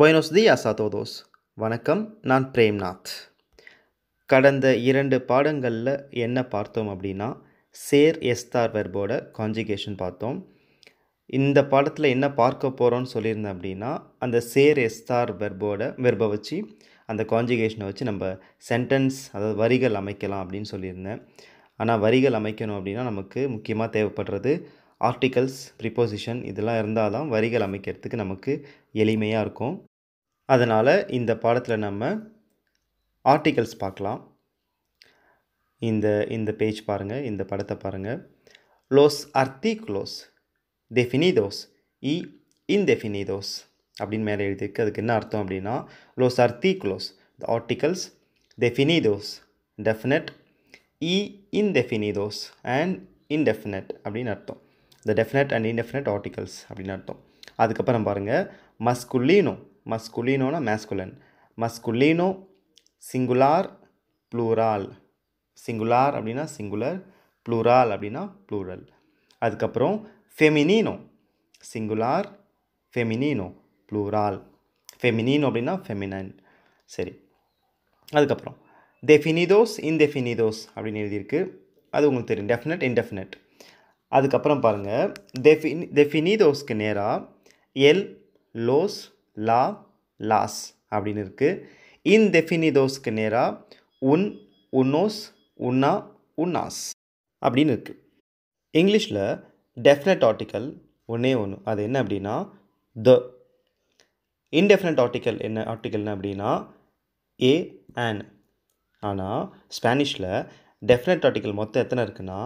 பொய்னோஸ் தியாஸ் அதோதோஸ் வணக்கம் நான் பிரேம்நாத் கடந்த இரண்டு பாடங்களில் என்ன பார்த்தோம் அப்படின்னா சேர் எஸ்தார் வெர்போட கான்ஜிகேஷன் பார்த்தோம் இந்த பாடத்தில் என்ன பார்க்க போகிறோம்னு சொல்லியிருந்தேன் அப்படின்னா அந்த சேர் எஸ்தார் வெர்போட வெர்பை வச்சு அந்த கான்ஜிகேஷனை வச்சு நம்ம சென்டென்ஸ் அதாவது வரிகள் அமைக்கலாம் அப்படின்னு சொல்லியிருந்தேன் ஆனால் வரிகள் அமைக்கணும் அப்படின்னா நமக்கு முக்கியமாக தேவைப்படுறது ஆர்டிகல்ஸ் ப்ரிப்போசிஷன் இதெல்லாம் இருந்தால் தான் வரிகள் அமைக்கிறதுக்கு நமக்கு எளிமையாக இருக்கும் அதனால் இந்த பாடத்தில் நம்ம ஆர்டிகல்ஸ் பார்க்கலாம் இந்த இந்த பேஜ் பாருங்கள் இந்த படத்தை பாருங்கள் லோஸ் அர்த்திகுலோஸ் டெஃபினிதோஸ் இ இன்டெஃபினிதோஸ் அப்படின்னு மேலே எழுதியிருக்கு அதுக்கு என்ன அர்த்தம் அப்படின்னா லோஸ் அர்த்திகுலோஸ் த ஆர்டிகல்ஸ் டெஃபினிதோஸ் டெஃபினட் இ இன்டெஃபினிதோஸ் அண்ட் இன்டெஃபினட் அப்படின்னு அர்த்தம் the definite and indefinite articles அப்படின்னு அர்த்தம் அதுக்கப்புறம் பாருங்கள் மஸ்குலீனோ மஸ்குலீனோனா மேஸ்குலன் மஸ்குலீனோ சிங்குலார் ப்ளூரால் சிங்குலார் அப்படின்னா சிங்குலர் ப்ளூரால் அப்படின்னா ப்ளூரல் அதுக்கப்புறம் ஃபெமினினோ சிங்குலார் ஃபெமினினோ ப்ளூரால் ஃபெமினினோ அப்படின்னா ஃபெமினன் சரி அதுக்கப்புறம் டெஃபினிதோஸ் இன்டெஃபினிதோஸ் அப்படின்னு எழுதியிருக்கு அது உங்களுக்கு தெரியும் டெஃபினட் இன்டெஃபினட் அதுக்கப்புறம் பாருங்கள் டெஃபினி டெஃபினிதோஸ்க்கு நேராக எல் லோஸ் லா லாஸ் அப்படின்னு இருக்குது இன் டெஃபினிதோஸ்க்கு நேராக உன் உன்னோஸ் உன்னா உன்னாஸ் அப்படின்னு இருக்குது இங்கிலீஷில் டெஃபினட் ஆர்டிக்கல் ஒன்றே ஒன்று அது என்ன அப்படின்னா த இன்டெஃபினட் ஆர்டிக்கல் என்ன ஆர்டிக்கல்னு அப்படின்னா ஏ ஆன் ஆனால் ஸ்பானிஷில் டெஃபினட் ஆர்டிக்கல் மொத்தம் எத்தனை இருக்குன்னா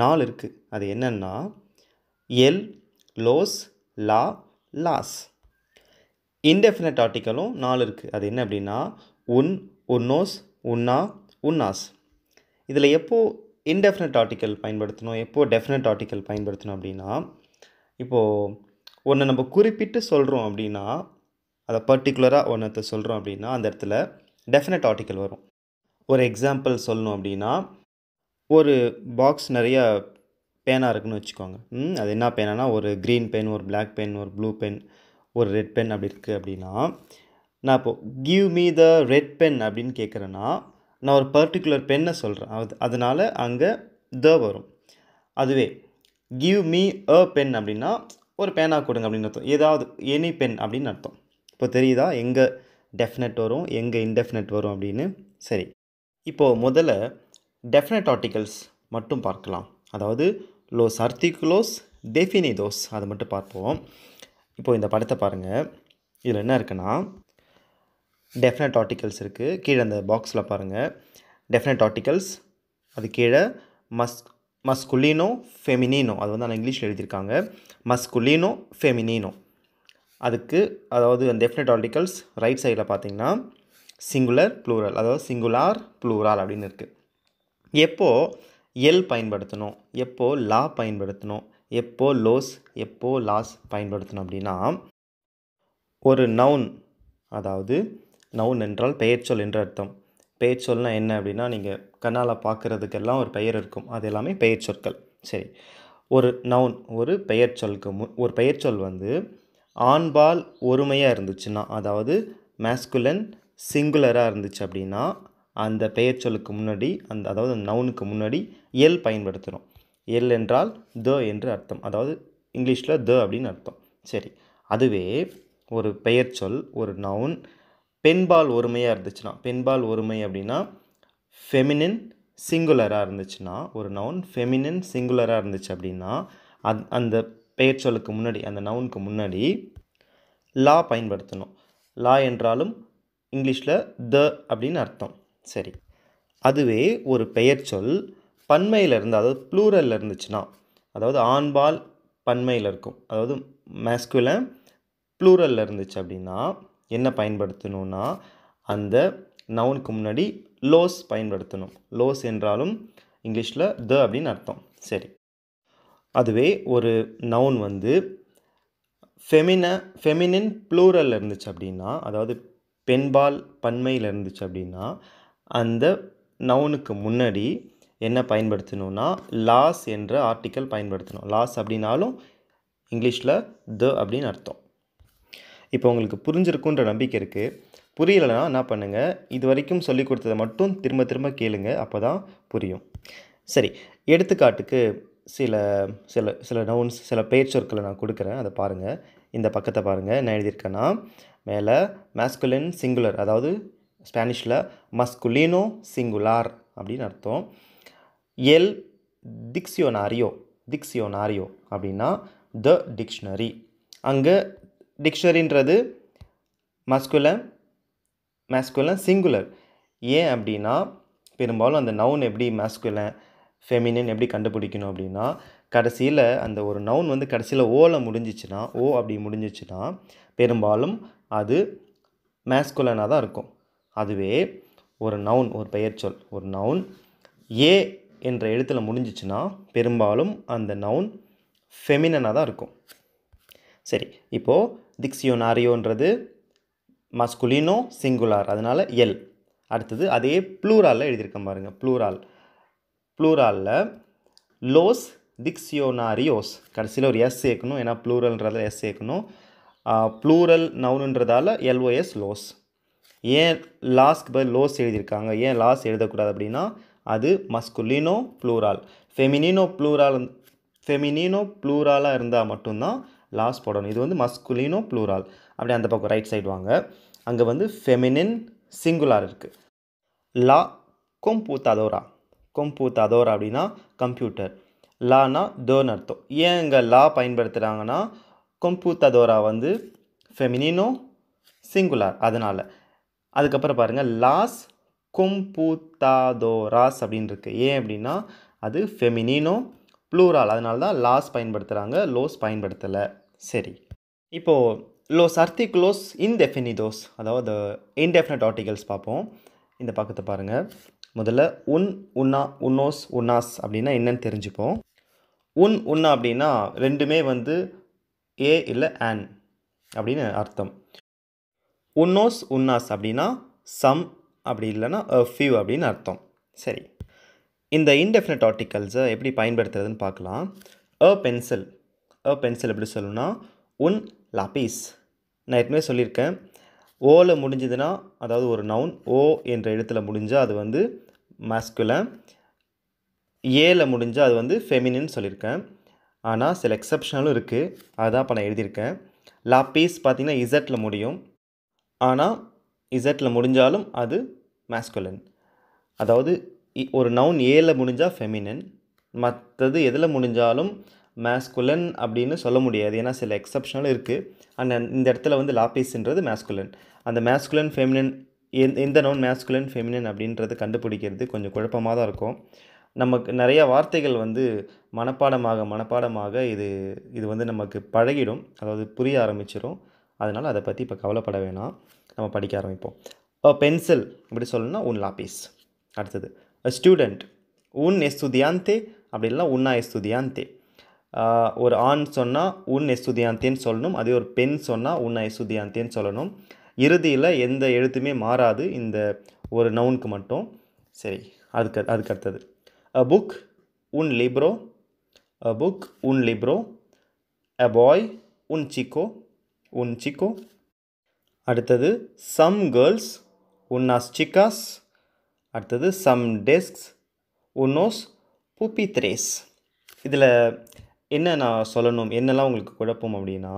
நாலு இருக்குது அது என்னென்னா எல் லோஸ் லா லாஸ் இன்டெஃபினட் ஆர்டிக்கலும் நாலு இருக்குது அது என்ன அப்படின்னா உன் உன்னோஸ் உன்னா உன்னாஸ் இதில் எப்போது இன்டெஃபினட் ஆர்டிக்கல் பயன்படுத்தணும் எப்போது டெஃபினட் ஆர்டிக்கல் பயன்படுத்தணும் அப்படின்னா இப்போது ஒன்றை நம்ம குறிப்பிட்டு சொல்கிறோம் அப்படின்னா அதை பர்டிகுலராக ஒன்றத்தை சொல்கிறோம் அப்படின்னா அந்த இடத்துல டெஃபினட் ஆர்டிக்கல் வரும் ஒரு எக்ஸாம்பிள் சொல்லணும் அப்படின்னா ஒரு பாக்ஸ் நிறையா பேனா இருக்குதுன்னு வச்சுக்கோங்க அது என்ன பேனானா ஒரு க்ரீன் பென் ஒரு பிளாக் பென் ஒரு ப்ளூ பென் ஒரு ரெட் பென் அப்படி இருக்குது அப்படின்னா நான் இப்போது give me the red pen அப்படின்னு கேட்குறேன்னா நான் ஒரு பர்டிகுலர் பென்னை சொல்கிறேன் அது அதனால் அங்கே த வரும் அதுவே கிவ் மீ அ பென் அப்படின்னா ஒரு பேனா கொடுங்க அப்படின்னு அர்த்தம் ஏதாவது எனி பென் அப்படின்னு அர்த்தம் இப்போ தெரியுதா எங்கே டெஃபினட் வரும் எங்கே இன்டெஃபினட் வரும் அப்படின்னு சரி இப்போது முதல்ல டெஃபினட் ஆர்டிகல்ஸ் மட்டும் பார்க்கலாம் அதாவது லோஸ் அர்த்திகுலோஸ் டெஃபினிதோஸ் அதை மட்டும் பார்ப்போம் இப்போது இந்த படத்தை பாருங்கள் இதில் என்ன இருக்குன்னா டெஃபினட் ஆர்டிகல்ஸ் இருக்குது கீழே அந்த பாக்ஸில் பாருங்கள் டெஃபினட் ஆர்டிகல்ஸ் அது கீழே மஸ் மஸ்குலினோ ஃபெமினினோ அது வந்து நான் இங்கிலீஷில் எழுதியிருக்காங்க மஸ்குலினோ ஃபெமினினோ அதுக்கு அதாவது அந்த டெஃபினட் ஆர்டிகல்ஸ் ரைட் சைடில் பார்த்திங்கன்னா சிங்குலர் ப்ளூரல் அதாவது சிங்குலார் ப்ளூரால் அப்படின்னு இருக்குது எப்போது எல் பயன்படுத்தணும் எப்போது லா பயன்படுத்தணும் எப்போது லோஸ் எப்போது லாஸ் பயன்படுத்தணும் அப்படின்னா ஒரு நவுன் அதாவது நவுன் என்றால் பெயர்ச்சொல் என்று அர்த்தம் பெயர்ச்சொல்னால் என்ன அப்படின்னா நீங்கள் கண்ணால் பார்க்குறதுக்கெல்லாம் ஒரு பெயர் இருக்கும் அது எல்லாமே பெயர் சொற்கள் சரி ஒரு நவுன் ஒரு பெயர் பெயர்ச்சொலுக்கு மு ஒரு பெயர் சொல் வந்து ஆண்பால் ஒருமையாக இருந்துச்சுன்னா அதாவது மேஸ்குலன் சிங்குலராக இருந்துச்சு அப்படின்னா அந்த பெயர் சொல்லுக்கு முன்னாடி அந்த அதாவது நவுனுக்கு முன்னாடி எல் பயன்படுத்துகிறோம் எல் என்றால் த என்று அர்த்தம் அதாவது இங்கிலீஷில் த அப்படின்னு அர்த்தம் சரி அதுவே ஒரு பெயர் சொல் ஒரு நவுன் பெண்பால் ஒருமையாக இருந்துச்சுன்னா பெண்பால் ஒருமை அப்படின்னா ஃபெமினின் சிங்குலராக இருந்துச்சுன்னா ஒரு நவுன் ஃபெமினின் சிங்குலராக இருந்துச்சு அப்படின்னா அந் அந்த பெயர் சொல்லுக்கு முன்னாடி அந்த நவுனுக்கு முன்னாடி லா பயன்படுத்தணும் லா என்றாலும் இங்கிலீஷில் த அப்படின்னு அர்த்தம் சரி அதுவே ஒரு சொல் பன்மையில் இருந்து அதாவது ப்ளூரலில் இருந்துச்சுன்னா அதாவது ஆண்பால் பன்மையில் இருக்கும் அதாவது மேஸ்குல ப்ளூரலில் இருந்துச்சு அப்படின்னா என்ன பயன்படுத்தணும்னா அந்த நவுனுக்கு முன்னாடி லோஸ் பயன்படுத்தணும் லோஸ் என்றாலும் இங்கிலீஷில் த அப்படின்னு அர்த்தம் சரி அதுவே ஒரு நவுன் வந்து ஃபெமின ஃபெமினின் ப்ளூரலில் இருந்துச்சு அப்படின்னா அதாவது பெண்பால் பன்மையில் இருந்துச்சு அப்படின்னா அந்த நவுனுக்கு முன்னாடி என்ன பயன்படுத்தணும்னா லாஸ் என்ற ஆர்டிக்கல் பயன்படுத்தணும் லாஸ் அப்படின்னாலும் இங்கிலீஷில் த அப்படின்னு அர்த்தம் இப்போ உங்களுக்கு புரிஞ்சிருக்குன்ற நம்பிக்கை இருக்குது புரியலைன்னா என்ன பண்ணுங்கள் இது வரைக்கும் சொல்லி கொடுத்ததை மட்டும் திரும்ப திரும்ப கேளுங்க அப்போ தான் புரியும் சரி எடுத்துக்காட்டுக்கு சில சில சில நவுன்ஸ் சில பேர் சொற்களை நான் கொடுக்குறேன் அதை பாருங்கள் இந்த பக்கத்தை பாருங்கள் என்ன எழுதியிருக்கேன்னா மேலே மேஸ்குலின் சிங்குலர் அதாவது ஸ்பானிஷில் மஸ்குலினோ சிங்குலார் அப்படின்னு அர்த்தம் எல் டிக்ஷியோனாரியோ டிக்ஷியோனாரியோ அப்படின்னா த டிக்ஷனரி அங்கே டிக்ஷனரின்றது மஸ்குல மேஸ்குலன் சிங்குலர் ஏன் அப்படின்னா பெரும்பாலும் அந்த நவுன் எப்படி மேஸ்குல ஃபெமினின் எப்படி கண்டுபிடிக்கணும் அப்படின்னா கடைசியில் அந்த ஒரு நவுன் வந்து கடைசியில் ஓவில் முடிஞ்சிச்சுன்னா ஓ அப்படி முடிஞ்சிச்சுன்னா பெரும்பாலும் அது மேஸ்குலனாக தான் இருக்கும் அதுவே ஒரு நவுன் ஒரு பெயர்ச்சொல் ஒரு நவுன் ஏ என்ற எழுத்தில் முடிஞ்சிச்சுன்னா பெரும்பாலும் அந்த நவுன் ஃபெமினனாக தான் இருக்கும் சரி இப்போது திக்ஸியோனாரியோன்றது மஸ்குலினோ சிங்குலார் அதனால் எல் அடுத்தது அதே ப்ளூராலில் எழுதியிருக்கேன் பாருங்கள் ப்ளூரால் ப்ளூராலில் லோஸ் திக்ஸியோனாரியோஸ் கடைசியில் ஒரு எஸ் சேர்க்கணும் ஏன்னா ப்ளூரல்ன்றதில் எஸ் சேர்க்கணும் ப்ளூரல் நவுனுன்றதால எல்ஓஎஸ் லோஸ் ஏன் லாஸ்க்கு பதில் லோஸ் எழுதியிருக்காங்க ஏன் லாஸ் எழுதக்கூடாது அப்படின்னா அது மஸ்குலினோ ப்ளூரால் ஃபெமினினோ ப்ளூரால் ஃபெமினினோ ப்ளூராலாக இருந்தால் மட்டும்தான் லாஸ் போடணும் இது வந்து மஸ்குலினோ ப்ளூரால் அப்படி அந்த பக்கம் ரைட் சைடு வாங்க அங்கே வந்து ஃபெமினின் சிங்குலார் இருக்குது லா கொம்பு ததோரா அப்படின்னா கம்ப்யூட்டர் லானா தோன் அர்த்தம் ஏன் இங்கே லா பயன்படுத்துகிறாங்கன்னா ததோரா வந்து ஃபெமினினோ சிங்குலார் அதனால் அதுக்கப்புறம் பாருங்கள் லாஸ் கும்பூத்தாதோராஸ் அப்படின்னு இருக்குது ஏன் அப்படின்னா அது ஃபெமினினோ ப்ளூரால் அதனால தான் லாஸ் பயன்படுத்துகிறாங்க லோஸ் பயன்படுத்தலை சரி இப்போது லோஸ் அர்த்திக்லோஸ் இன்டெஃபினிதோஸ் அதாவது இன்டெஃபினட் ஆர்டிகல்ஸ் பார்ப்போம் இந்த பக்கத்தை பாருங்கள் முதல்ல உன் உன்னா உன்னோஸ் உன்னாஸ் அப்படின்னா என்னன்னு தெரிஞ்சுப்போம் உன் உன்னா அப்படின்னா ரெண்டுமே வந்து ஏ இல்லை ஆன் அப்படின்னு அர்த்தம் உன்னோஸ் உன்னாஸ் அப்படின்னா சம் அப்படி இல்லைன்னா ஃபியூ அப்படின்னு அர்த்தம் சரி இந்த இன்டெஃபினட் ஆர்டிகல்ஸை எப்படி பயன்படுத்துறதுன்னு பார்க்கலாம் அ பென்சில் அ பென்சில் எப்படி சொல்லணும்னா உன் லாபீஸ் நான் ஏற்கனவே சொல்லியிருக்கேன் ஓவில் முடிஞ்சதுன்னா அதாவது ஒரு நவுன் ஓ என்ற எழுத்தில் முடிஞ்சால் அது வந்து மாஸ்குலன் ஏல முடிஞ்சால் அது வந்து ஃபெமினின்னு சொல்லியிருக்கேன் ஆனால் சில எக்ஸப்ஷனலும் இருக்குது அதுதான் இப்போ நான் எழுதியிருக்கேன் லாபீஸ் பார்த்திங்கன்னா இசட்டில் முடியும் ஆனால் இசட்டில் முடிஞ்சாலும் அது மேஸ்குலன் அதாவது ஒரு நவுன் ஏல முடிஞ்சால் ஃபெமினன் மற்றது எதில் முடிஞ்சாலும் மேஸ்குலன் அப்படின்னு சொல்ல முடியாது ஏன்னா சில எக்ஸப்ஷனல் இருக்குது அண்ட் இந்த இடத்துல வந்து லாபீஸ்ன்றது மேஸ்குலன் அந்த மேஸ்குலன் ஃபெமினன் எந்த நவுன் மேஸ்குலன் ஃபெமினன் அப்படின்றது கண்டுபிடிக்கிறது கொஞ்சம் குழப்பமாக தான் இருக்கும் நமக்கு நிறைய வார்த்தைகள் வந்து மனப்பாடமாக மனப்பாடமாக இது இது வந்து நமக்கு பழகிடும் அதாவது புரிய ஆரம்பிச்சிடும் அதனால் அதை பற்றி இப்போ கவலைப்பட வேணாம் நம்ம படிக்க ஆரம்பிப்போம் பென்சில் இப்படி சொல்லணும்னா உன் லாபீஸ் அடுத்தது ஸ்டூடெண்ட் உன் எஸ்துதியாந்தே அப்படி இல்லைனா உன்னா எஸ்துதியாந்தே ஒரு ஆண் சொன்னால் உன் எஸ்துதியாந்தேன்னு சொல்லணும் அதே ஒரு பெண் சொன்னால் உன்னா எஸ்துதியாந்தேன்னு சொல்லணும் இறுதியில் எந்த எழுத்துமே மாறாது இந்த ஒரு நவுனுக்கு மட்டும் சரி அதுக்கு அதுக்கு அடுத்தது புக் உன் லிப்ரோ புக் உன் லிப்ரோ அ பாய் உன் சிக்கோ un chico அடுத்தது சம் கேர்ள்ஸ் உன்னாஸ் சிக்காஸ் அடுத்தது சம் டெஸ்க்ஸ் உன்னோஸ் புப்பித்ரேஸ் இதில் என்ன நான் சொல்லணும் என்னெல்லாம் உங்களுக்கு குழப்பம் அப்படின்னா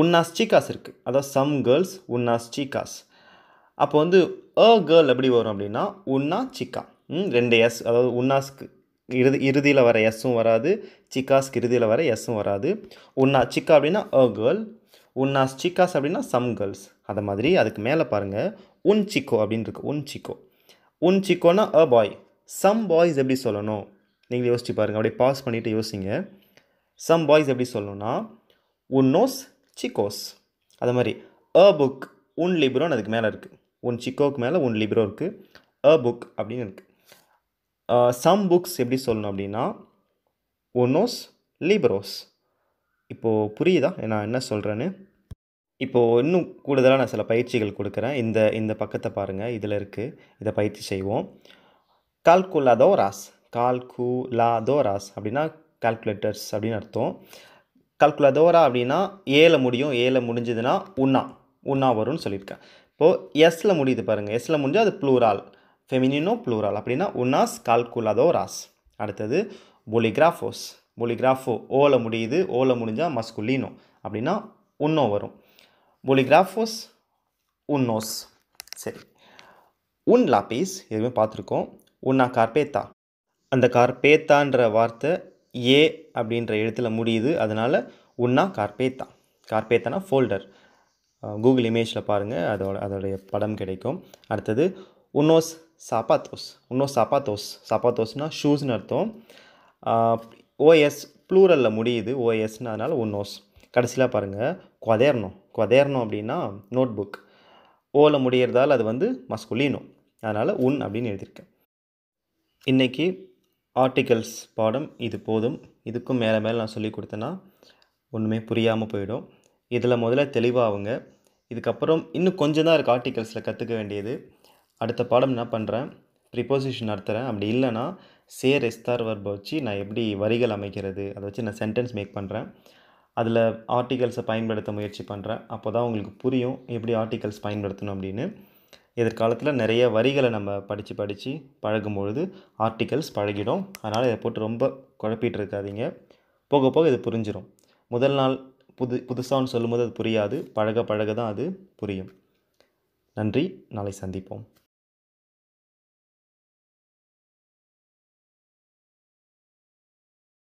உன்னாஸ் சீக்காஸ் இருக்குது அதாவது சம் கேர்ள்ஸ் உன்னாஸ் சீக்காஸ் அப்போ வந்து அ கேர்ள் எப்படி வரும் அப்படின்னா உன்னா சிக்கா ரெண்டு எஸ் அதாவது உன்னாஸ்க்கு இறுதி இறுதியில் வர எஸ்ஸும் வராது சிக்காஸ்க்கு இறுதியில் வர எஸ்ஸும் வராது உன்னா சிக்கா அப்படின்னா அ கேர்ள் உன்னாஸ் சிக்காஸ் அப்படின்னா சம் கேர்ள்ஸ் அதை மாதிரி அதுக்கு மேலே பாருங்கள் உன் சிக்கோ அப்படின்னு இருக்கு உன் சிக்கோ உன் சிக்கோனா அ பாய் சம் பாய்ஸ் எப்படி சொல்லணும் நீங்கள் யோசிச்சு பாருங்கள் அப்படியே பாஸ் பண்ணிவிட்டு யோசிங்க சம் பாய்ஸ் எப்படி சொல்லணும்னா உன் நோஸ் சிக்கோஸ் அது மாதிரி அ புக் உன் லிப்ரோன்னு அதுக்கு மேலே இருக்குது உன் சிக்கோக்கு மேலே உன் லிப்ரோ இருக்குது அ புக் அப்படின்னு இருக்குது சம் புக்ஸ் எப்படி சொல்லணும் அப்படின்னா நோஸ் லிப்ரோஸ் இப்போது புரியுதா நான் என்ன சொல்கிறேன்னு இப்போது இன்னும் கூடுதலாக நான் சில பயிற்சிகள் கொடுக்குறேன் இந்த இந்த பக்கத்தை பாருங்கள் இதில் இருக்குது இதை பயிற்சி செய்வோம் கால்குலாதோராஸ் கால்குலாதோராஸ் அப்படின்னா கால்குலேட்டர்ஸ் அப்படின்னு அர்த்தம் கால்குலாதோரா அப்படின்னா ஏழை முடியும் ஏழை முடிஞ்சதுன்னா உண்ணா உண்ணா வரும்னு சொல்லியிருக்கேன் இப்போது எஸ்ஸில் முடியுது பாருங்கள் எஸ்ஸில் முடிஞ்சால் அது ப்ளூரால் ஃபெமினினோ ப்ளூரால் அப்படின்னா உன்னாஸ் கால்குலாதோராஸ் அடுத்தது பொலிகிராஃபோஸ் பொலிகிராஃபோ ஓலை முடியுது ஓலை முடிஞ்சால் மஸ்குலினோ அப்படின்னா உன்னோ வரும் பொலிகிராஃபோஸ் உன் நோஸ் சரி உன் லாபீஸ் எதுவுமே பார்த்துருக்கோம் உன்னா கார்பேத்தா அந்த கார்பேத்தான்ற வார்த்தை ஏ அப்படின்ற எழுத்தில் முடியுது அதனால் உன்னா கார்பேத்தா கார்பேத்தானா ஃபோல்டர் கூகுள் இமேஜில் பாருங்கள் அதோட அதோடைய படம் கிடைக்கும் அடுத்தது உன்னோஸ் சாப்பாத்தோஸ் உன்னோஸ் சாப்பாத்தோஸ் சாப்பாத்தோஸ்னால் ஷூஸ்னு அர்த்தம் ஓஎஸ் uh, ப்ளூரலில் முடியுது ஓஎஸ்னு அதனால் உன்னோஸ் கடைசியில் பாருங்கள் குவதேர்னோ குதேர்னோ அப்படின்னா நோட் புக் ஓவில் முடியறதால் அது வந்து மஸ்குலினோ அதனால் உன் அப்படின்னு எழுதியிருக்கேன் இன்றைக்கி ஆர்டிகல்ஸ் பாடம் இது போதும் இதுக்கும் மேலே மேலே நான் சொல்லி கொடுத்தேன்னா ஒன்றுமே புரியாமல் போயிடும் இதில் முதல்ல தெளிவாகுங்க இதுக்கப்புறம் இன்னும் கொஞ்சம் தான் இருக்குது ஆர்டிகல்ஸில் கற்றுக்க வேண்டியது அடுத்த பாடம் என்ன பண்ணுறேன் ப்ரிப்போசிஷன் நடத்துகிறேன் அப்படி இல்லைனா சேர் எஸ்தார் வர்பை வச்சு நான் எப்படி வரிகள் அமைக்கிறது அதை வச்சு நான் சென்டென்ஸ் மேக் பண்ணுறேன் அதில் ஆர்டிகல்ஸை பயன்படுத்த முயற்சி பண்ணுறேன் அப்போ தான் உங்களுக்கு புரியும் எப்படி ஆர்டிகல்ஸ் பயன்படுத்தணும் அப்படின்னு எதிர்காலத்தில் நிறைய வரிகளை நம்ம படித்து படித்து பழகும்பொழுது ஆர்டிகல்ஸ் பழகிடும் அதனால் இதை போட்டு ரொம்ப குழப்பிட்டு இருக்காதீங்க போக போக இது புரிஞ்சிடும் முதல் நாள் புது புதுசான்னு சொல்லும்போது அது புரியாது பழக பழக தான் அது புரியும் நன்றி நாளை சந்திப்போம்